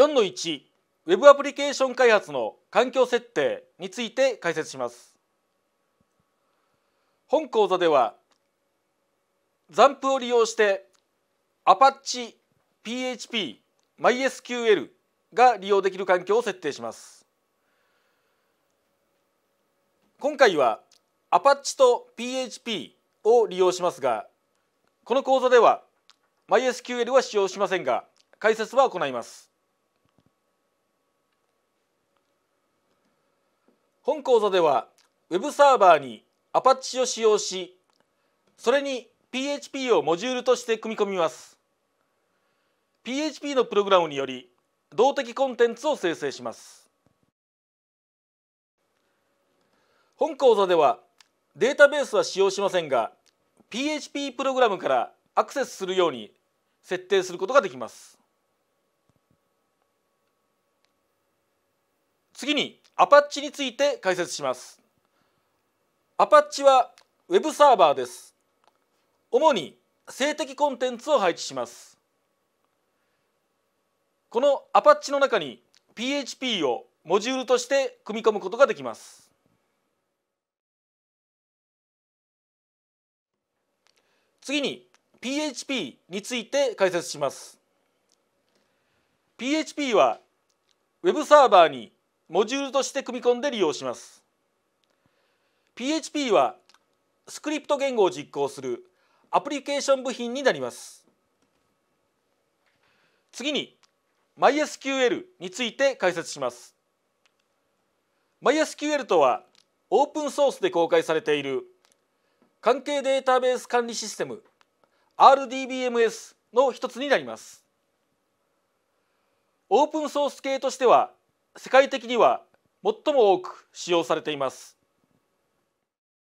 4の1ウェブアプリケーション開発の環境設定について解説します本講座では z a m を利用して Apache PHP MySQL が利用できる環境を設定します今回は Apache と PHP を利用しますがこの講座では MySQL は使用しませんが解説は行います本講座では Web サーバーに Apache を使用しそれに PHP をモジュールとして組み込みます PHP のプログラムにより動的コンテンツを生成します本講座ではデータベースは使用しませんが PHP プログラムからアクセスするように設定することができます次にアパッチについて解説しますアパッチはウェブサーバーです主に性的コンテンツを配置しますこのアパッチの中に PHP をモジュールとして組み込むことができます次に PHP について解説します PHP はウェブサーバーにモジュールとして組み込んで利用します PHP はスクリプト言語を実行するアプリケーション部品になります次に MySQL について解説します MySQL とはオープンソースで公開されている関係データベース管理システム RDBMS の一つになりますオープンソース系としては世界的には最も多く使用されています